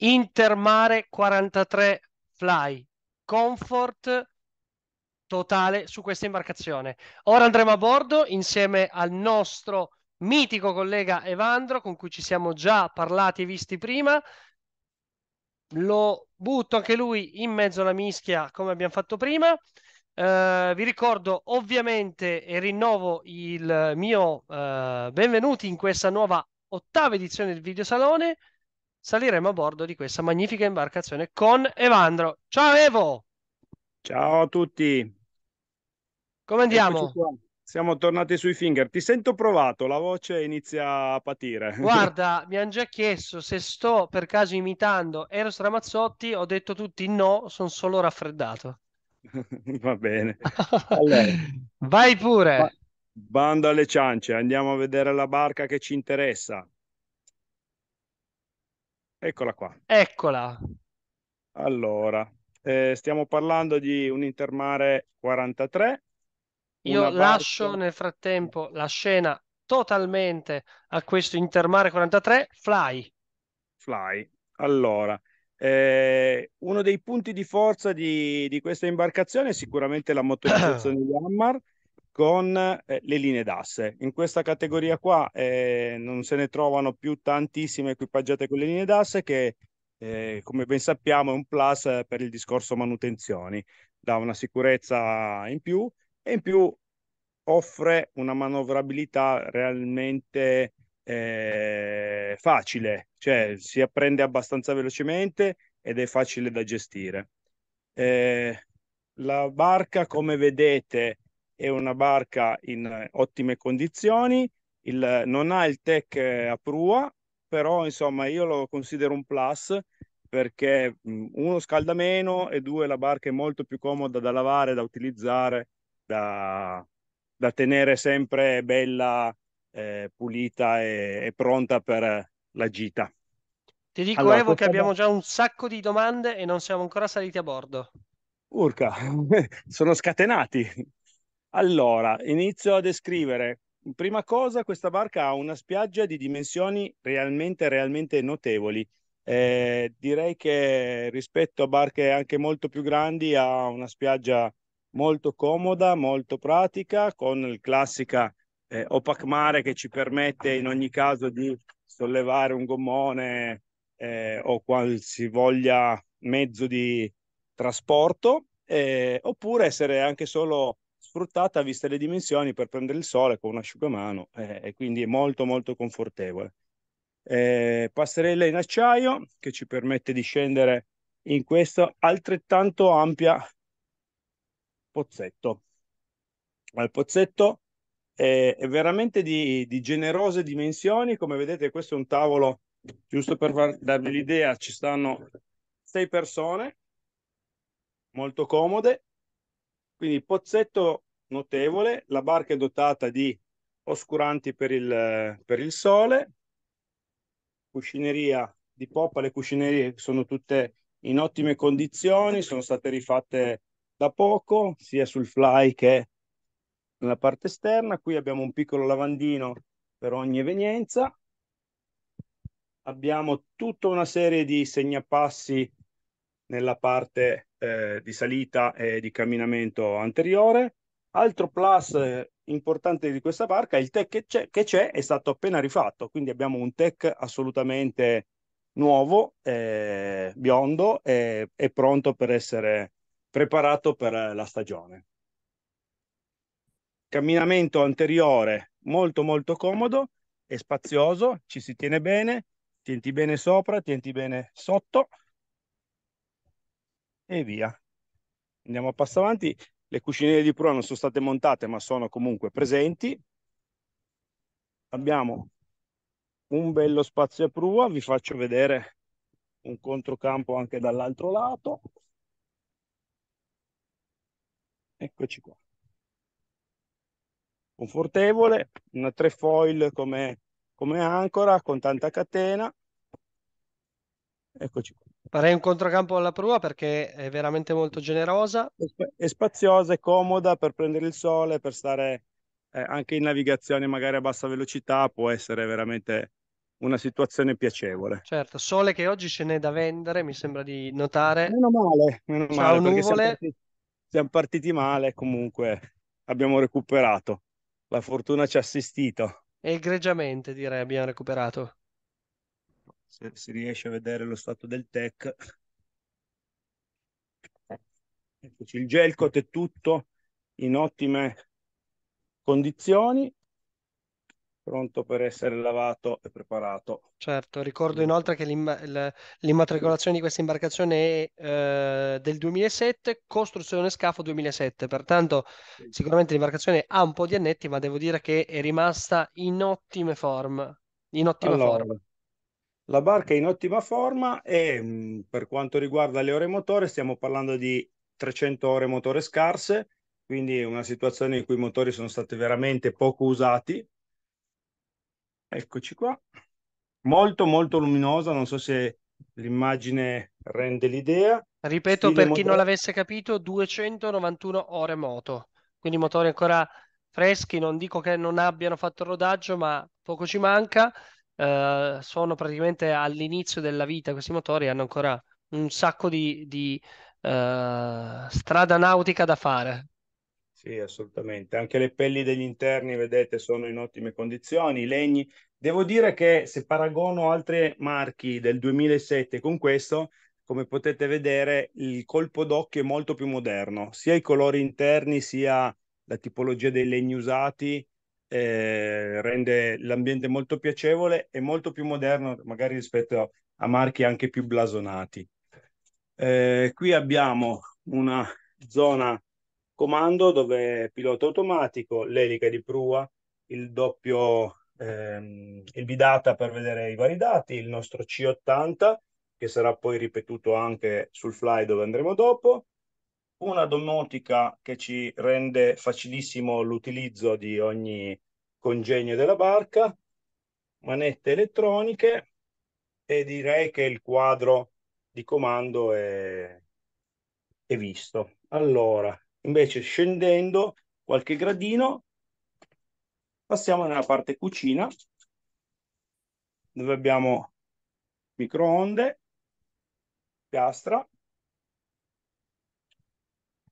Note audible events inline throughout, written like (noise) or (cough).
Intermare 43 fly, comfort totale su questa imbarcazione. Ora andremo a bordo insieme al nostro mitico collega Evandro, con cui ci siamo già parlati e visti prima. Lo butto anche lui in mezzo alla mischia, come abbiamo fatto prima. Eh, vi ricordo ovviamente e rinnovo il mio eh, benvenuti in questa nuova ottava edizione del Videosalone. Salone saliremo a bordo di questa magnifica imbarcazione con Evandro. Ciao Evo! Ciao a tutti! Come andiamo? Siamo tornati sui finger. Ti sento provato, la voce inizia a patire. (laughs) Guarda, mi hanno già chiesto se sto per caso imitando Eros Ramazzotti. Ho detto tutti no, sono solo raffreddato. (laughs) Va bene. (laughs) Allora, Vai pure. Bando alle ciance, andiamo a vedere la barca che ci interessa. Eccola qua. Eccola. Allora, eh, stiamo parlando di un Intermare 43. Io lascio nel frattempo la scena totalmente a questo Intermare 43, Fly. Fly. Allora, eh, uno dei punti di forza di, di questa imbarcazione è sicuramente la motorizzazione (coughs) di Yammar con eh, le linee d'asse. In questa categoria qua eh, non se ne trovano più tantissime equipaggiate con le linee d'asse che eh, come ben sappiamo è un plus per il discorso manutenzioni, dà una sicurezza in più e in più offre una manovrabilità realmente eh, facile, cioè si apprende abbastanza velocemente ed è facile da gestire. Eh, la barca come vedete è una barca in eh, ottime condizioni, il, non ha il tech eh, a prua, però insomma io lo considero un plus perché uno scalda meno e due la barca è molto più comoda da lavare, da utilizzare, da, da tenere sempre bella, eh, pulita e, e, pronta per la gita. Ti dico allora, Evo che abbiamo già un sacco di domande e non siamo ancora saliti a bordo. Urca, (laughs) sono scatenati. Allora, inizio a descrivere. Prima cosa, questa barca ha una spiaggia di dimensioni realmente, realmente notevoli. Eh, direi che rispetto a barche anche molto più grandi ha una spiaggia molto comoda, molto pratica, con il classica eh, opac mare che ci permette in ogni caso di sollevare un gommone eh, o qualsivoglia mezzo di trasporto, eh, oppure essere anche solo sfruttata, viste le dimensioni, per prendere il sole con un asciugamano eh, e quindi è molto molto confortevole. Eh, passerella in acciaio che ci permette di scendere in questo altrettanto ampia pozzetto. Il pozzetto è, è veramente di, di, generose dimensioni, come vedete questo è un tavolo, giusto per far, darvi l'idea, ci stanno sei persone, molto comode, quindi pozzetto notevole, la barca è dotata di oscuranti per il, per il sole, cuscineria di poppa, le cuscinerie sono tutte in ottime condizioni, sono state rifatte da poco, sia sul fly che nella parte esterna. Qui abbiamo un piccolo lavandino per ogni evenienza. Abbiamo tutta una serie di segnapassi nella parte eh, di salita e di camminamento anteriore. Altro plus eh, importante di questa barca è il tech che c'è, che c'è è stato appena rifatto, quindi abbiamo un tech assolutamente nuovo, eh, biondo e eh, pronto per essere preparato per la stagione. Camminamento anteriore molto molto comodo, e spazioso, ci si tiene bene, tienti bene sopra, tienti bene sotto e via. Andiamo a passo avanti. Le cuciniere di prua non sono state montate, ma sono comunque presenti. Abbiamo un bello spazio a prua, vi faccio vedere un controcampo anche dall'altro lato. Eccoci qua. Confortevole, una trefoil come, come ancora, con tanta catena. Eccoci qua. Farei un controcampo alla prua perché è veramente molto generosa. È spaziosa, e comoda per prendere il sole, per stare eh, anche in navigazione magari a bassa velocità, può essere veramente una situazione piacevole. Certo, sole che oggi ce n'è da vendere, mi sembra di notare. Meno male, meno Ciao, male, nuvole. Siamo partiti, siamo partiti male, comunque abbiamo recuperato. La fortuna ci ha assistito. Egregiamente direi abbiamo recuperato se si riesce a vedere lo stato del tech. Eccoci, il gelcot è tutto in ottime condizioni, pronto per essere lavato e preparato. Certo, ricordo inoltre che l'immatricolazione di questa imbarcazione è eh, del 2007, costruzione scafo 2007, pertanto sicuramente l'imbarcazione ha un po' di annetti, ma devo dire che è rimasta in ottime forme. In ottima allora, forma. La barca è in ottima forma e mh, per quanto riguarda le ore motore stiamo parlando di 300 ore motore scarse, quindi una situazione in cui i motori sono stati veramente poco usati. Eccoci qua. Molto molto luminosa, non so se l'immagine rende l'idea. Ripeto Stile per motor... chi non l'avesse capito, 291 ore moto, quindi motori ancora freschi, non dico che non abbiano fatto il rodaggio, ma poco ci manca eh, sono praticamente all'inizio della vita, questi motori hanno ancora un sacco di, di eh, strada nautica da fare. Sì, assolutamente. Anche le pelli degli interni, vedete, sono in ottime condizioni, i legni. Devo dire che se paragono altre marchi del 2007 con questo, come potete vedere, il colpo d'occhio è molto più moderno, sia i colori interni sia la tipologia dei legni usati eh, rende l'ambiente molto piacevole e molto più moderno, magari rispetto a marchi anche più blasonati. Eh, qui abbiamo una zona comando dove pilota automatico, l'elica di prua, il doppio, ehm, il bidata per vedere i vari dati, il nostro C80 che sarà poi ripetuto anche sul fly dove andremo dopo, una domotica che ci rende facilissimo l'utilizzo di ogni congegno della barca, manette elettroniche e direi che il quadro di comando è, è visto. Allora, invece scendendo qualche gradino, passiamo nella parte cucina dove abbiamo microonde, piastra,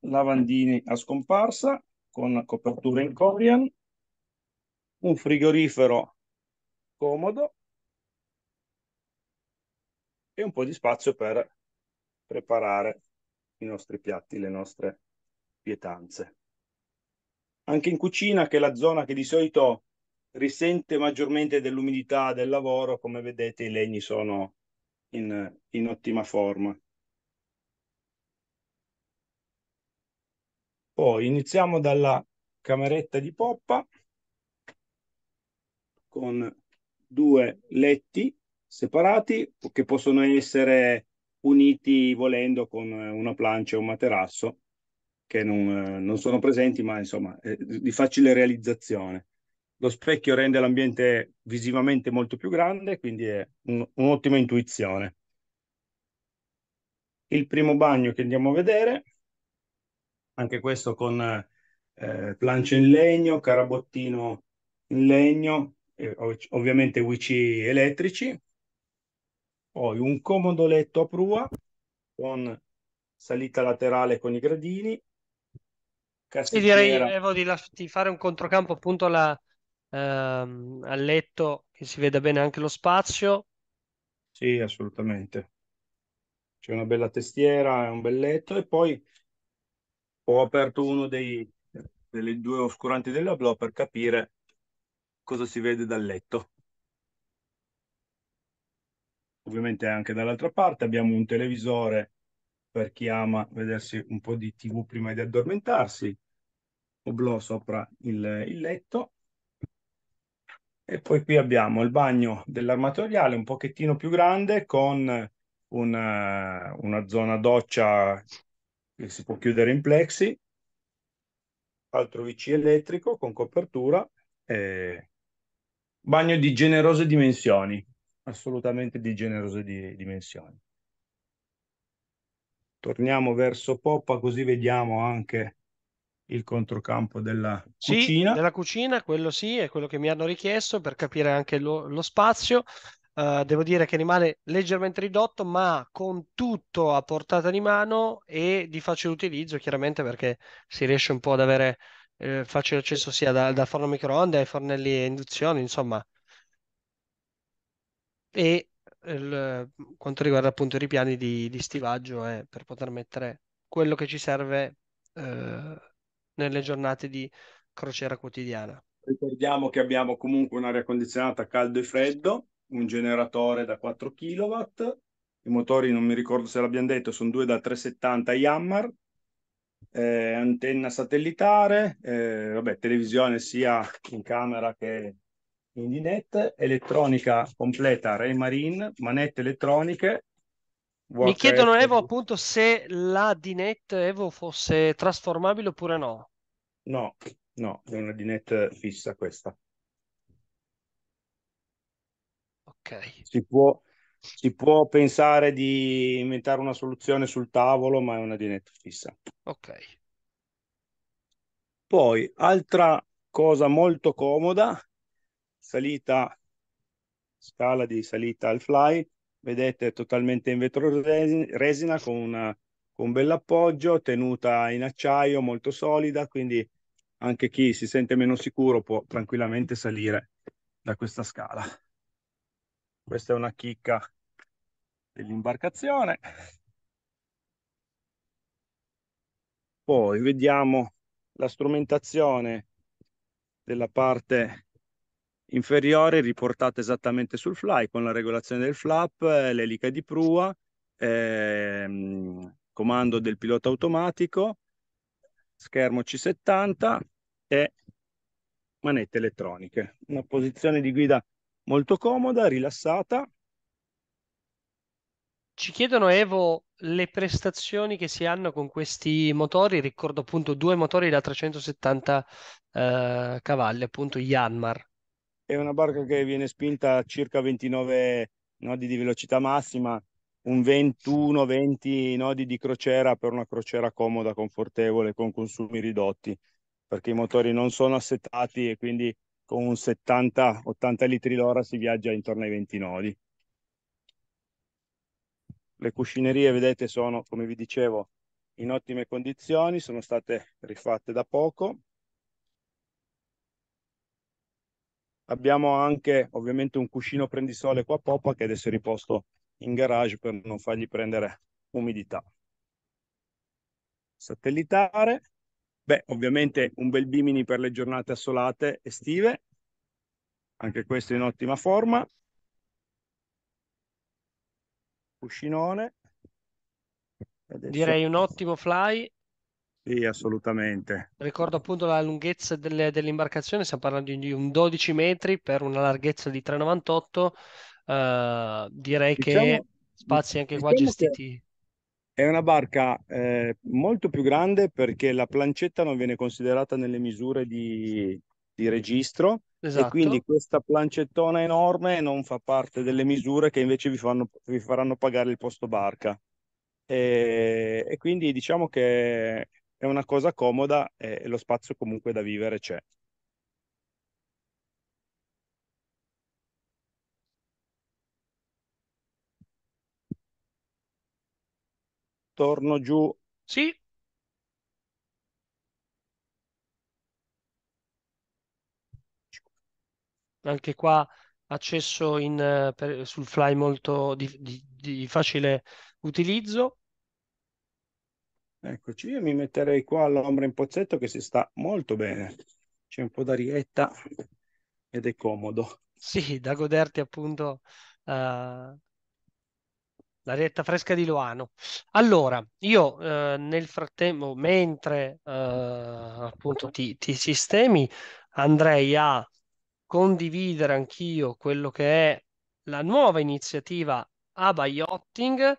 lavandini a scomparsa con copertura in Corian, un frigorifero comodo e un po' di spazio per preparare i nostri piatti, le nostre pietanze. Anche in cucina, che è la zona che di solito risente maggiormente dell'umidità del lavoro, come vedete i legni sono in, in ottima forma. Poi iniziamo dalla cameretta di poppa con due letti separati che possono essere uniti volendo con una plancia o un materasso che non, eh, non sono presenti ma insomma di facile realizzazione. Lo specchio rende l'ambiente visivamente molto più grande quindi è un'ottima intuizione. Il primo bagno che andiamo a vedere anche questo con eh, plancia in legno, carabottino in legno, eh, ovviamente WC elettrici, poi un comodo letto a prua con salita laterale con i gradini. Sì, direi avevo di, di, fare un controcampo appunto alla, ehm, al letto che si veda bene anche lo spazio. Sì, assolutamente. C'è una bella testiera, un bel letto e poi ho aperto uno dei, delle due oscuranti della blò per capire cosa si vede dal letto. Ovviamente anche dall'altra parte abbiamo un televisore per chi ama vedersi un po' di tv prima di addormentarsi, oblò sopra il, il letto. E poi qui abbiamo il bagno dell'armatoriale un pochettino più grande con una, una zona doccia che si può chiudere in plexi, altro VC elettrico con copertura, eh, bagno di generose dimensioni, assolutamente di generose di, dimensioni. Torniamo verso Poppa così vediamo anche il controcampo della sì, cucina. Della cucina, quello sì, è quello che mi hanno richiesto per capire anche lo, lo spazio. Eh, devo dire che rimane leggermente ridotto, ma con tutto a portata di mano e di facile utilizzo, chiaramente perché si riesce un po' ad avere eh, facile accesso sia dal da forno microonde ai fornelli a induzione, insomma. E il, quanto riguarda appunto i ripiani di, di stivaggio, è eh, per poter mettere quello che ci serve eh, nelle giornate di crociera quotidiana. Ricordiamo che abbiamo comunque un'aria condizionata caldo e freddo, un generatore da 4 kW, i motori non mi ricordo se l'abbiamo detto, sono due da 370 Yammer, eh, antenna satellitare, eh, vabbè, televisione sia in camera che in dinette, elettronica completa Raymarine, manette elettroniche. VHF. Mi chiedono Evo appunto se la dinette Evo fosse trasformabile oppure no. No, no, è una dinette fissa questa. Okay. Si, può, si può pensare di inventare una soluzione sul tavolo, ma è una di fissa. Ok. Poi, altra cosa molto comoda, salita, scala di salita al fly, vedete totalmente in vetro resina con, una, con un bel appoggio, tenuta in acciaio, molto solida, quindi anche chi si sente meno sicuro può tranquillamente salire da questa scala. Questa è una chicca dell'imbarcazione. Poi vediamo la strumentazione della parte inferiore riportata esattamente sul fly con la regolazione del flap, eh, l'elica di prua, ehm, comando del pilota automatico, schermo C70 e manette elettroniche. Una posizione di guida molto comoda, rilassata. Ci chiedono, Evo, le prestazioni che si hanno con questi motori. Ricordo appunto due motori da 370 eh, cavalli, appunto Yanmar. È una barca che viene spinta a circa 29 nodi di velocità massima, un 21-20 nodi di crociera per una crociera comoda, confortevole, con consumi ridotti, perché i motori non sono assetati e quindi con 70-80 litri l'ora si viaggia intorno ai 20 nodi. Le cuscinerie, vedete, sono, come vi dicevo, in ottime condizioni, sono state rifatte da poco. Abbiamo anche ovviamente un cuscino prendisole qua a poppa che adesso è riposto in garage per non fargli prendere umidità. Satellitare, Beh, ovviamente un bel bimini per le giornate assolate estive, anche questo in ottima forma. Cuscinone. Adesso... Direi un ottimo fly. Sì, assolutamente. Ricordo appunto la lunghezza delle, dell'imbarcazione, stiamo parlando di un 12 metri per una larghezza di 3,98. Uh, eh, direi diciamo-, diciamo, che spazi anche diciamo qua gestiti. Che è una barca eh, molto più grande perché la plancetta non viene considerata nelle misure di, di registro esatto. e quindi questa plancettona enorme non fa parte delle misure che invece vi, fanno, vi faranno pagare il posto barca. E, e, quindi diciamo che è una cosa comoda e lo spazio comunque da vivere c'è. torno giù. Sì. Anche qua accesso in, eh, per, sul fly molto di, di, di facile utilizzo. Eccoci, io mi metterei qua all'ombra in pozzetto che si sta molto bene. C'è un po' d'arietta ed è comodo. Sì, da goderti appunto uh, la dieta fresca di Loano. Allora, io eh, nel frattempo, mentre eh, appunto ti, ti, sistemi, andrei a condividere anch'io quello che è la nuova iniziativa Abayotting,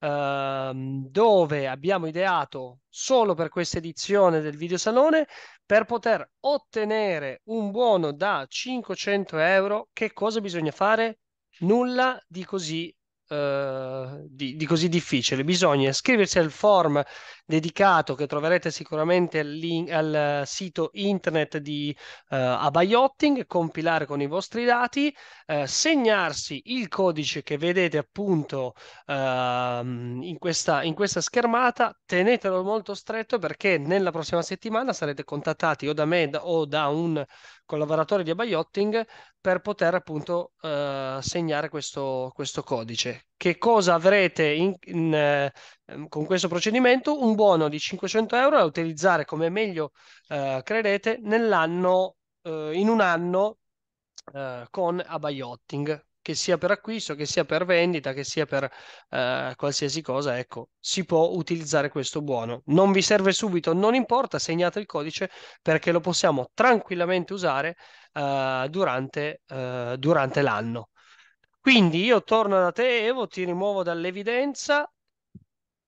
eh, dove abbiamo ideato solo per questa edizione del videosalone per poter ottenere un buono da 500 euro, che cosa bisogna fare? Nulla di così eh, di, di, così difficile. Bisogna iscriversi al form dedicato che troverete sicuramente al, link, al sito internet di eh, Abayotting, compilare con i vostri dati, eh, segnarsi il codice che vedete appunto ehm, in questa, in questa schermata, tenetelo molto stretto perché nella prossima settimana sarete contattati o da me o da un collaboratori di Abayotting per poter appunto eh, segnare questo, questo, codice. Che cosa avrete in, in, eh, ehm, con questo procedimento? Un buono di 500 euro da utilizzare come meglio eh, credete nell'anno, eh, in un anno eh, con Abayotting che sia per acquisto, che sia per vendita, che sia per eh, qualsiasi cosa, ecco, si può utilizzare questo buono. Non vi serve subito, non importa, segnate il codice perché lo possiamo tranquillamente usare eh, durante, eh, durante l'anno. Quindi io torno da te, Evo, ti rimuovo dall'evidenza.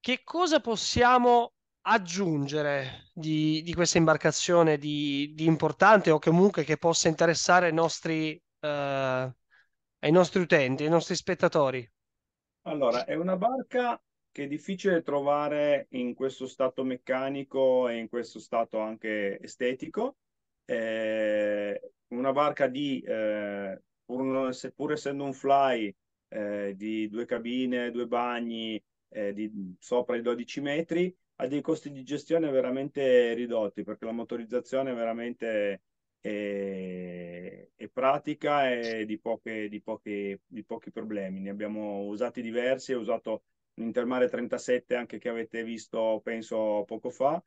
Che cosa possiamo aggiungere di, di questa imbarcazione di, di, importante o comunque che possa interessare i nostri eh, ai nostri utenti, ai nostri spettatori? Allora, è una barca che è difficile trovare in questo stato meccanico e in questo stato anche estetico. Eh, una barca di, eh, pur, pur, essendo un fly, eh, di due cabine, due bagni, eh, di sopra i 12 metri, ha dei costi di gestione veramente ridotti perché la motorizzazione è veramente e, e pratica e di, poche, di, poche, di pochi problemi. Ne abbiamo usati diversi, ho usato l'Intermare 37 anche che avete visto penso poco fa.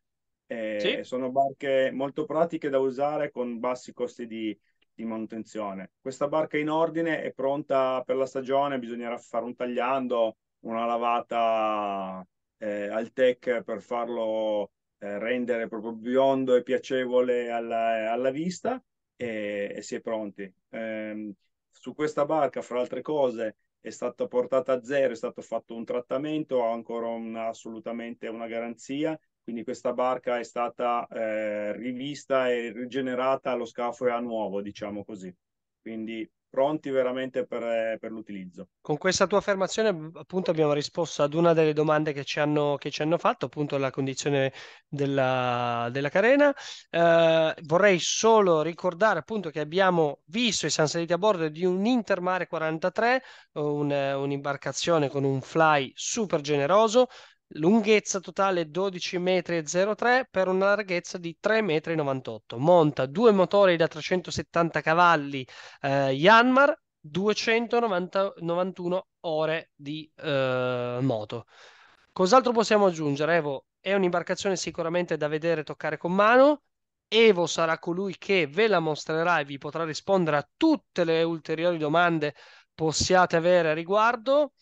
Eh, sì. Sono barche molto pratiche da usare con bassi costi di, di, manutenzione. Questa barca in ordine è pronta per la stagione, bisognerà fare un tagliando, una lavata eh, al tech per farlo eh, rendere proprio biondo e piacevole alla, alla vista e, e, si è pronti. Eh, su questa barca, fra altre cose, è stata portata a zero, è stato fatto un trattamento, ha ancora una, assolutamente una garanzia, quindi questa barca è stata eh, rivista e rigenerata, lo scafo è a nuovo, diciamo così quindi pronti veramente per, eh, per, l'utilizzo. Con questa tua affermazione appunto abbiamo risposto ad una delle domande che ci hanno, che ci hanno fatto, appunto la condizione della, della carena. Eh, vorrei solo ricordare appunto che abbiamo visto i siamo saliti a bordo di un Intermare 43, un, eh, un'imbarcazione con un fly super generoso, lunghezza totale 12,03 m per una larghezza di 3,98 m. Monta due motori da 370 cavalli eh, Yanmar, 291 ore di eh, moto. Cos'altro possiamo aggiungere? Evo è un'imbarcazione sicuramente da vedere e toccare con mano. Evo sarà colui che ve la mostrerà e vi potrà rispondere a tutte le ulteriori domande possiate avere a riguardo.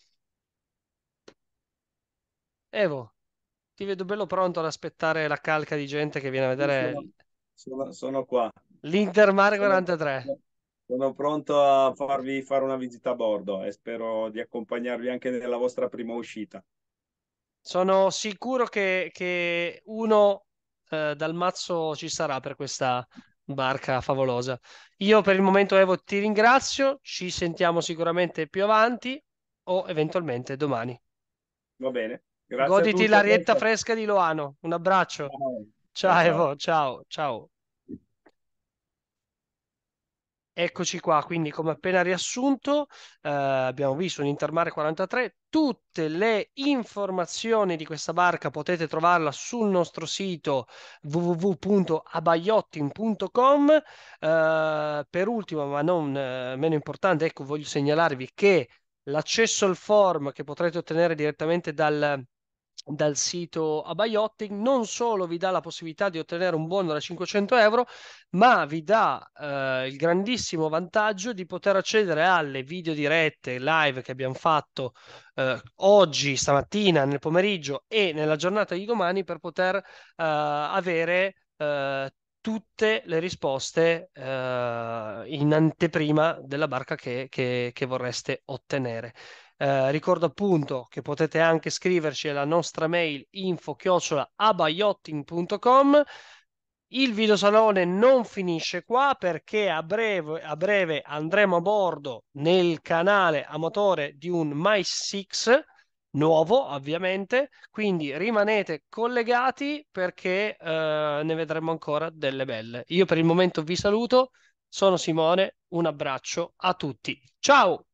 Evo, ti vedo bello pronto ad aspettare la calca di gente che viene a vedere. Sono, sono qua. L'Inter Mare 43. Sono pronto a farvi fare una visita a bordo e spero di accompagnarvi anche nella vostra prima uscita. Sono sicuro che, che uno eh, dal mazzo ci sarà per questa barca favolosa. Io per il momento, Evo, ti ringrazio. Ci sentiamo sicuramente più avanti o eventualmente domani. Va bene. Grazie Goditi l'arietta fresca di Loano. Un abbraccio. Ciao, ciao Evo, ciao, ciao. Eccoci qua, quindi come appena riassunto eh, abbiamo visto un Intermare 43, tutte le informazioni di questa barca potete trovarla sul nostro sito www.abaiottin.com. Eh, per ultimo, ma non eh, meno importante, ecco voglio segnalarvi che l'accesso al form che potrete ottenere direttamente dal, dal sito Abiotic non solo vi dà la possibilità di ottenere un buono da 500 euro ma vi dà eh, il grandissimo vantaggio di poter accedere alle video dirette live che abbiamo fatto eh, oggi stamattina nel pomeriggio e nella giornata di domani per poter eh, avere eh, tutte le risposte uh, in anteprima della barca che, che, che vorreste ottenere. Eh, ricordo appunto che potete anche scriverci alla nostra mail info-abayotting.com. Il videosalone non finisce qua perché a breve, a breve andremo a bordo nel canale a motore di un My6 nuovo ovviamente quindi rimanete collegati perché eh, ne vedremo ancora delle belle io per il momento vi saluto sono Simone un abbraccio a tutti ciao